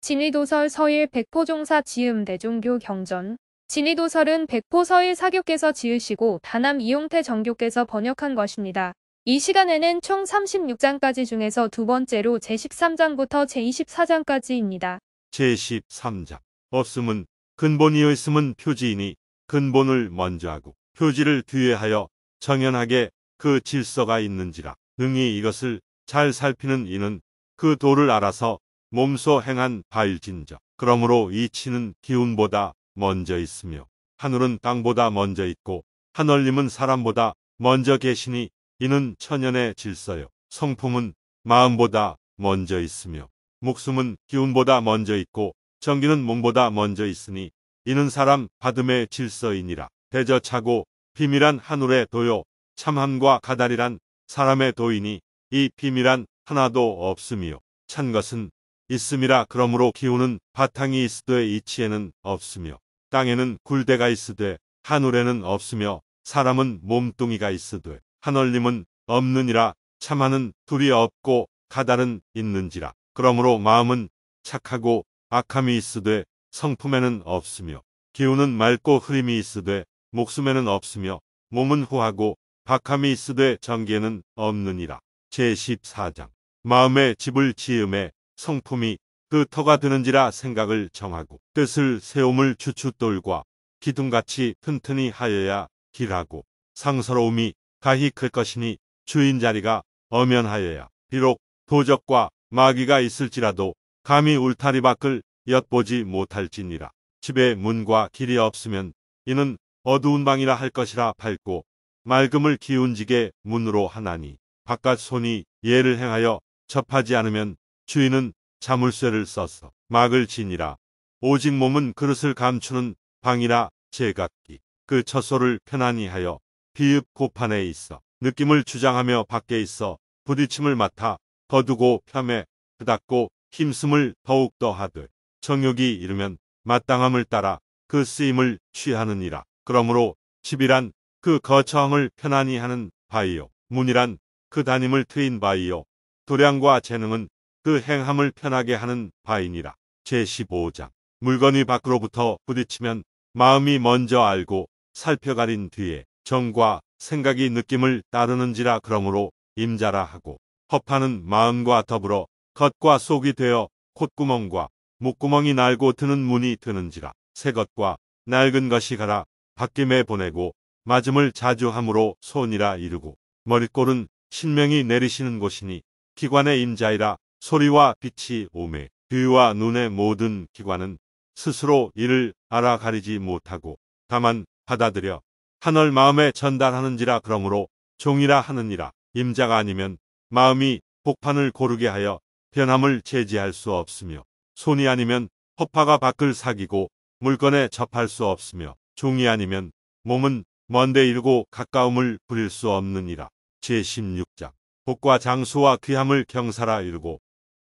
진의도설 서일 백포종사 지음 대종교 경전 진의도설은 백포 서일 사교께서 지으시고 다남 이용태 정교께서 번역한 것입니다. 이 시간에는 총 36장까지 중에서 두 번째로 제13장부터 제24장까지입니다. 제13장 없음은 근본이의 있음은 표지이니 근본을 먼저 하고 표지를 뒤에 하여 정연하게 그 질서가 있는지라 능히 이것을 잘 살피는 이는 그 도를 알아서 몸소 행한 발진적 그러므로 이 치는 기운보다 먼저 있으며 하늘은 땅보다 먼저 있고 하늘님은 사람보다 먼저 계시니 이는 천연의 질서요. 성품은 마음보다 먼저 있으며 목숨은 기운보다 먼저 있고 정기는 몸보다 먼저 있으니 이는 사람 받음의 질서이니라. 대저차고 비밀한 하늘의 도요 참함과 가다리란 사람의 도이니 이 비밀한 하나도 없음이요. 찬 것은 있음이라 그러므로 기후는 바탕이 있으되 이치에는 없으며 땅에는 굴대가 있으되 하늘에는 없으며 사람은 몸뚱이가 있으되 하늘님은 없느니라 참하는 둘이 없고 가달은 있는지라 그러므로 마음은 착하고 악함이 있으되 성품에는 없으며 기운은 맑고 흐림이 있으되 목숨에는 없으며 몸은 후하고 박함이 있으되 정기에는 없느니라 제14장 마음의 집을 지음에 성품이 그 터가 드는지라 생각을 정하고 뜻을 세움을 추춧돌과 기둥같이 튼튼히 하여야 길하고 상서로움이 가히 클 것이니 주인 자리가 엄연하여야 비록 도적과 마귀가 있을지라도 감히 울타리 밖을 엿보지 못할지니라 집에 문과 길이 없으면 이는 어두운 방이라 할 것이라 밝고 맑음을 기운지게 문으로 하나니 바깥 손이 예를 행하여 접하지 않으면 주인은 자물쇠를 써서 막을 지니라. 오직 몸은 그릇을 감추는 방이라 제각기 그 처소를 편안히 하여 비읍 고판에 있어 느낌을 주장하며 밖에 있어 부딪힘을 맡아 거두고 폄해 그닥고 힘숨을 더욱더 하되 정욕이 이르면 마땅함을 따라 그 쓰임을 취하느니라. 그러므로 집이란 그 거처함을 편안히 하는 바이요 문이란 그단임을 트인 바이요 도량과 재능은 그 행함을 편하게 하는 바이니라. 제15장 물건이 밖으로부터 부딪히면 마음이 먼저 알고 살펴가린 뒤에 정과 생각이 느낌을 따르는지라 그러므로 임자라 하고 허파는 마음과 더불어 겉과 속이 되어 콧구멍과 목구멍이 날고 드는 문이 드는지라 새 것과 낡은 것이 가라 바뀜에 보내고 맞음을 자주 함으로 손이라 이르고 머릿골은 신명이 내리시는 곳이니 기관의 임자이라 소리와 빛이 오매 귀와 눈의 모든 기관은 스스로 이를 알아가리지 못하고 다만 받아들여 하늘 마음에 전달하는지라 그러므로 종이라 하느니라 임자가 아니면 마음이 복판을 고르게 하여 변함을 제지할 수 없으며 손이 아니면 허파가 밖을 사귀고 물건에 접할 수 없으며 종이 아니면 몸은 먼데 일고 가까움을 부릴 수 없느니라. 제16장 복과 장수와 귀함을 경사라 일고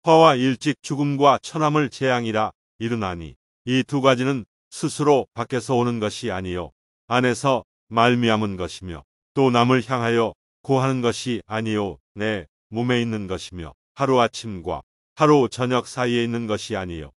화와 일찍 죽음과 천함을 재앙이라 이르나니 이 두 가지는 스스로 밖에서 오는 것이 아니요 안에서 말미암은 것이며 또 남을 향하여 고하는 것이 아니요 내 몸에 있는 것이며 하루 아침과 하루 저녁 사이에 있는 것이 아니요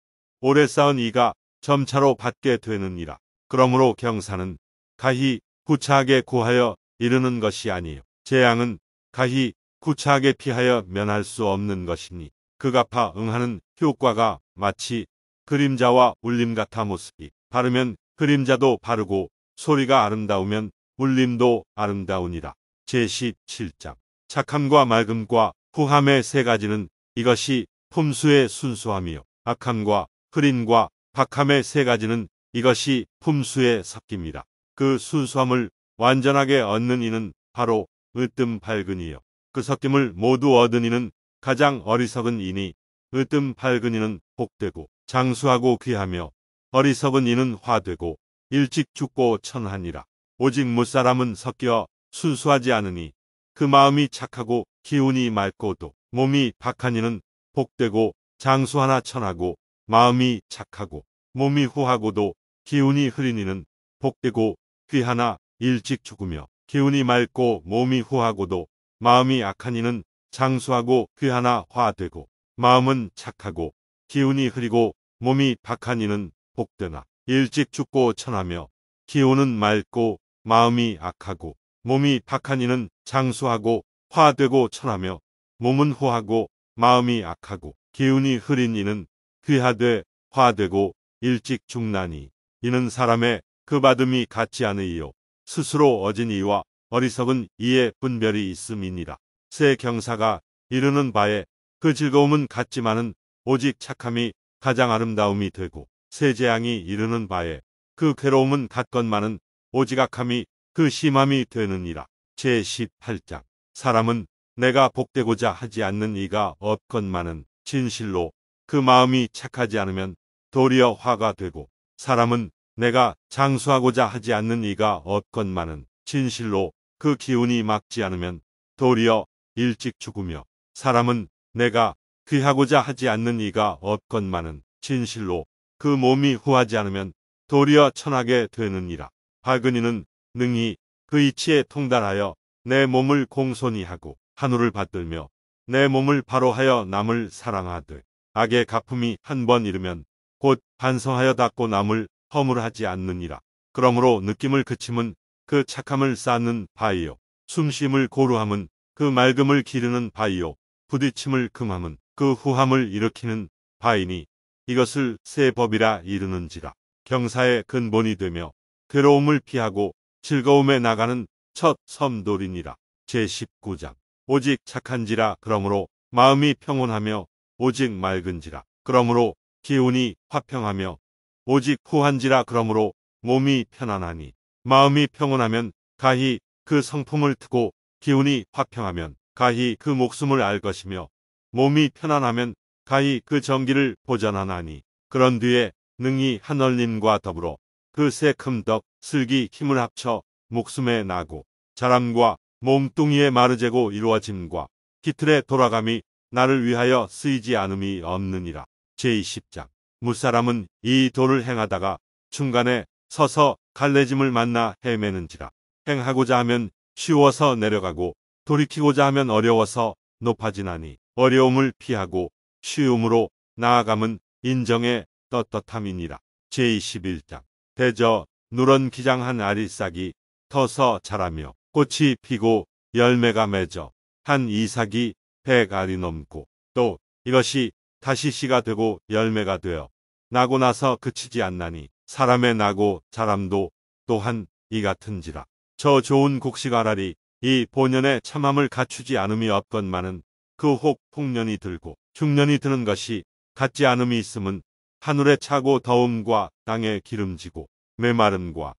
오래 쌓은 이가 점차로 받게 되느니라 그러므로 경사는 가히 구차하게 구하여 이르는 것이 아니요 재앙은 가히 구차하게 피하여 면할 수 없는 것이니 극아파 응하는 효과가 마치 그림자와 울림 같아 모습이 바르면 그림자도 바르고 소리가 아름다우면 울림도 아름다우니라. 제1 7장 착함과 맑음과 후함의 세 가지는 이것이 품수의 순수함이요. 악함과 흐린과 박함의 세 가지는 이것이 품수의 섞입니다그 순수함을 완전하게 얻는 이는 바로 으뜸 밝은이요. 그 섞임을 모두 얻은 이는 가장 어리석은 이니 으뜸 밝은 이는 복되고 장수하고 귀하며 어리석은 이는 화되고 일찍 죽고 천하니라. 오직 무사람은 섞여 순수하지 않으니 그 마음이 착하고 기운이 맑고도 몸이 박한 이는 복되고 장수하나 천하고 마음이 착하고 몸이 후하고도 기운이 흐린 이는 복되고 귀하나 일찍 죽으며 기운이 맑고 몸이 후하고도 마음이 악한 이는 장수하고 귀하나 그 화되고 마음은 착하고 기운이 흐리고 몸이 박하니는 복되나 일찍 죽고 천하며 기운은 맑고 마음이 악하고 몸이 박하니는 장수하고 화되고 천하며 몸은 호하고 마음이 악하고 기운이 흐린 이는 귀하되 화되고 일찍 죽나니 이는 사람의 그 받음이 같지 않으이요 스스로 어진 이와 어리석은 이의 분별이 있음이니라. 새 경사가 이르는 바에 그 즐거움은 같지만은 오직 착함이 가장 아름다움이 되고 새 재앙이 이르는 바에 그 괴로움은 같건만은 오직 악함이 그 심함이 되느니라. 제18장 사람은 내가 복되고자 하지 않는 이가 없건만은 진실로 그 마음이 착하지 않으면 도리어 화가 되고 사람은 내가 장수하고자 하지 않는 이가 없건만은 진실로 그 기운이 막지 않으면 도리어 일찍 죽으며 사람은 내가 귀하고자 하지 않는 이가 없건만은 진실로 그 몸이 후하지 않으면 도리어 천하게 되느니라. 박은이는 능히 그 이치에 통달하여 내 몸을 공손히 하고 한우를 받들며 내 몸을 바로하여 남을 사랑하되 악의 가품이 한 번 이르면 곧 반성하여 닦고 남을 허물하지 않느니라. 그러므로 느낌을 그침은 그 착함을 쌓는 바이요. 숨쉼을 고루함은 그 맑음을 기르는 바이요 부딪힘을 금함은 그 후함을 일으키는 바이니 이것을 세 법이라 이르는지라 경사의 근본이 되며 괴로움을 피하고 즐거움에 나가는 첫 섬돌이니라 제19장 오직 착한지라 그러므로 마음이 평온하며 오직 맑은지라 그러므로 기운이 화평하며 오직 후한지라 그러므로 몸이 편안하니 마음이 평온하면 가히 그 성품을 트고 기운이 화평하면 가히 그 목숨을 알 것이며 몸이 편안하면 가히 그 정기를 보전하나니 그런 뒤에 능히 하늘님과 더불어 그새 큰덕 슬기 힘을 합쳐 목숨에 나고 자람과 몸뚱이의 마르재고 이루어짐과 기틀의 돌아감이 나를 위하여 쓰이지 않음이 없느니라. 제20장 무사람은 이 도를 행하다가 중간에 서서 갈래짐을 만나 헤매는지라. 행하고자 하면 쉬워서 내려가고 돌이키고자 하면 어려워서 높아지나니 어려움을 피하고 쉬움으로 나아감은 인정의 떳떳함이니라. 제21장 대저 누런 기장한 아리싹이 터서 자라며 꽃이 피고 열매가 맺어 한 이삭이 백알이 넘고 또 이것이 다시 씨가 되고 열매가 되어 나고 나서 그치지 않나니 사람의 나고 자람도 또한 이 같은지라. 저 좋은 곡식 아라리 이 본연의 참함을 갖추지 않음이 없건만은 그 혹 풍년이 들고 흉년이 드는 것이 갖지 않음이 있음은 하늘에 차고 더움과 땅에 기름지고 메마름과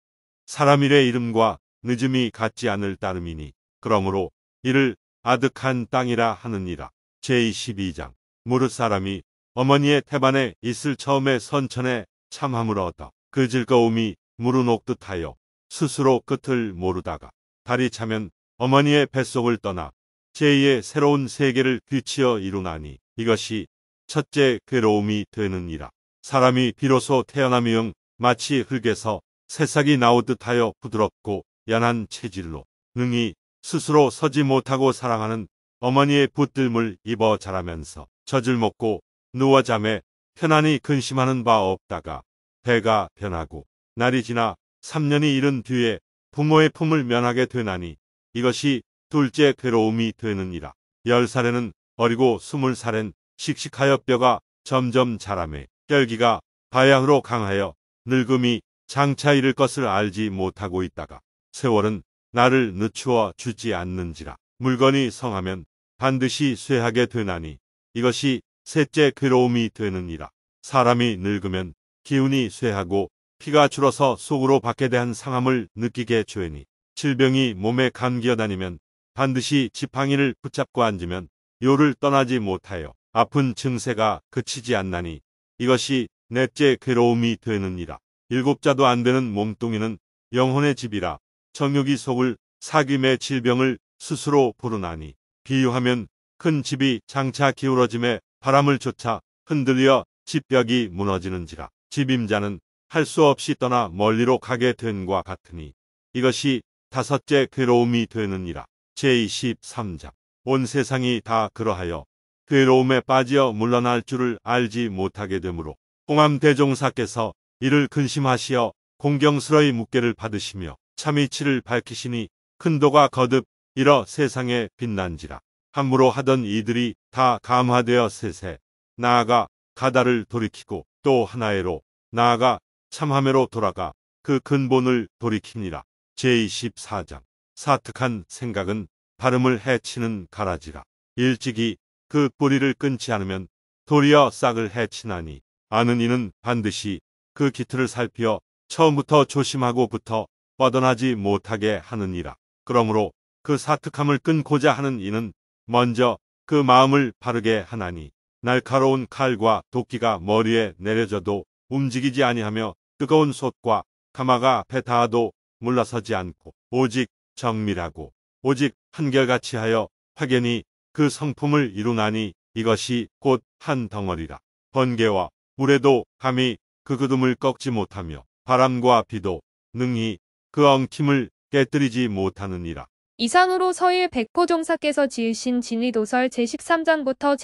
사람일의 이름과 늦음이 갖지 않을 따름이니 그러므로 이를 아득한 땅이라 하느니라 제22장 무릇 사람이 어머니의 태반에 있을 처음에 선천에 참함을 얻어 그 즐거움이 무르녹듯하여 스스로 끝을 모르다가 달이 차면 어머니의 뱃속을 떠나 제2의 새로운 세계를 뒤치어 이루나니 이것이 첫째 괴로움이 되느니라. 사람이 비로소 태어나며 마치 흙에서 새싹이 나오듯 하여 부드럽고 연한 체질로 능히 스스로 서지 못하고 사랑하는 어머니의 붙들물 입어 자라면서 젖을 먹고 누워 잠에 편안히 근심하는 바 없다가 배가 변하고 날이 지나 3년이 이른 뒤에 부모의 품을 면하게 되나니 이것이 둘째 괴로움이 되느니라. 10살에는 어리고 20살엔 씩씩하여 뼈가 점점 자라매 혈기가 바야흐로 강하여 늙음이 장차 이를 것을 알지 못하고 있다가 세월은 나를 늦추어 주지 않는지라 물건이 성하면 반드시 쇠하게 되나니 이것이 셋째 괴로움이 되느니라 사람이 늙으면 기운이 쇠하고 피가 줄어서 속으로 밖에 대한 상함을 느끼게 조연이 질병이 몸에 감기어 다니면 반드시 지팡이를 붙잡고 앉으면 요를 떠나지 못하여 아픈 증세가 그치지 않나니 이것이 넷째 괴로움이 되느니라. 일곱자도 안 되는 몸뚱이는 영혼의 집이라 정육이 속을 사귐의 질병을 스스로 부르나니 비유하면 큰 집이 장차 기울어짐에 바람을 쫓아 흔들려 집벽이 무너지는지라 집임자는 할수 없이 떠나 멀리로 가게 된과 같으니 이것이 다섯째 괴로움이 되느니라. 제23장 온 세상이 다 그러하여 괴로움에 빠지 물러날 줄을 알지 못하게 되므로 홍암 대종사께서 이를 근심하시어 공경스러이 묵계를 받으시며 참이치를 밝히시니 큰 도가 거듭 일어 세상에 빛난지라 함부로 하던 이들이 다 감화되어 세세 나아가 가다를 돌이키고 또 하나의로 나아가 참함회로 돌아가 그 근본을 돌이킵니다. 제24장 사특한 생각은 발음을 해치는 가라지라. 일찍이 그 뿌리를 끊지 않으면 도리어 싹을 해치나니 아는 이는 반드시 그 기틀을 살피어 처음부터 조심하고부터 뻗어나지 못하게 하느니라. 그러므로 그 사특함을 끊고자 하는 이는 먼저 그 마음을 바르게 하나니 날카로운 칼과 도끼가 머리에 내려져도 움직이지 아니하며 뜨거운 솥과 가마가 배에 닿아도 물러서지 않고 오직 정밀하고 오직 한결같이 하여 확연히 그 성품을 이루나니 이것이 곧 한 덩어리라. 번개와 물에도 감히 그 그둠을 꺾지 못하며 바람과 비도 능히 그 엉킴을 깨뜨리지 못하느니라. 이상으로 서일 백호종사께서 지으신 진리도설 제13장부터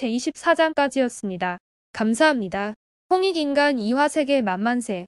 제24장까지였습니다. 감사합니다. 홍익인간 이화세계 만만세